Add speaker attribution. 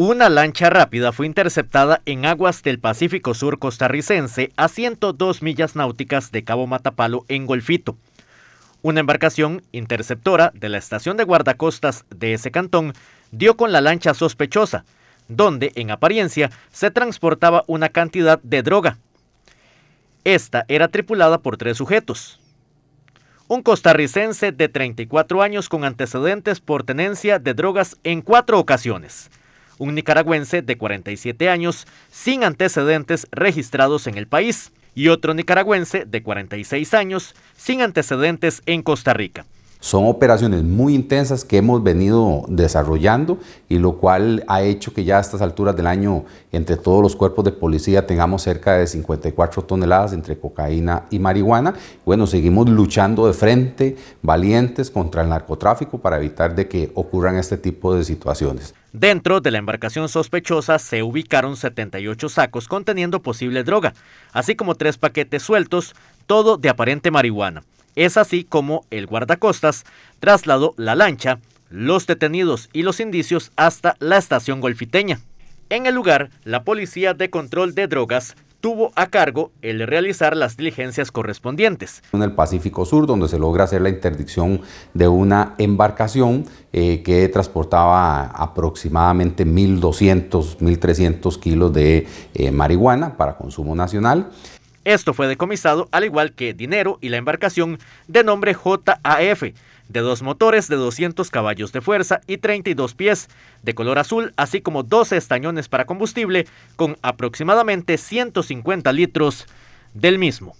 Speaker 1: Una lancha rápida fue interceptada en aguas del Pacífico Sur costarricense a 102 millas náuticas de Cabo Matapalo en Golfito. Una embarcación interceptora de la estación de guardacostas de ese cantón dio con la lancha sospechosa, donde en apariencia se transportaba una cantidad de droga. Esta era tripulada por tres sujetos. Un costarricense de 34 años con antecedentes por tenencia de drogas en cuatro ocasiones un nicaragüense de 47 años sin antecedentes registrados en el país y otro nicaragüense de 46 años sin antecedentes en Costa Rica.
Speaker 2: Son operaciones muy intensas que hemos venido desarrollando y lo cual ha hecho que ya a estas alturas del año entre todos los cuerpos de policía tengamos cerca de 54 toneladas entre cocaína y marihuana. Bueno, seguimos luchando de frente, valientes contra el narcotráfico para evitar de que ocurran este tipo de situaciones.
Speaker 1: Dentro de la embarcación sospechosa se ubicaron 78 sacos conteniendo posible droga, así como tres paquetes sueltos, todo de aparente marihuana. Es así como el guardacostas trasladó la lancha, los detenidos y los indicios hasta la estación golfiteña. En el lugar, la Policía de Control de Drogas tuvo a cargo el realizar las diligencias correspondientes.
Speaker 2: En el Pacífico Sur, donde se logra hacer la interdicción de una embarcación eh, que transportaba aproximadamente 1.200, 1.300 kilos de eh, marihuana para consumo nacional.
Speaker 1: Esto fue decomisado al igual que dinero y la embarcación de nombre JAF, de dos motores de 200 caballos de fuerza y 32 pies, de color azul, así como 12 estañones para combustible con aproximadamente 150 litros del mismo.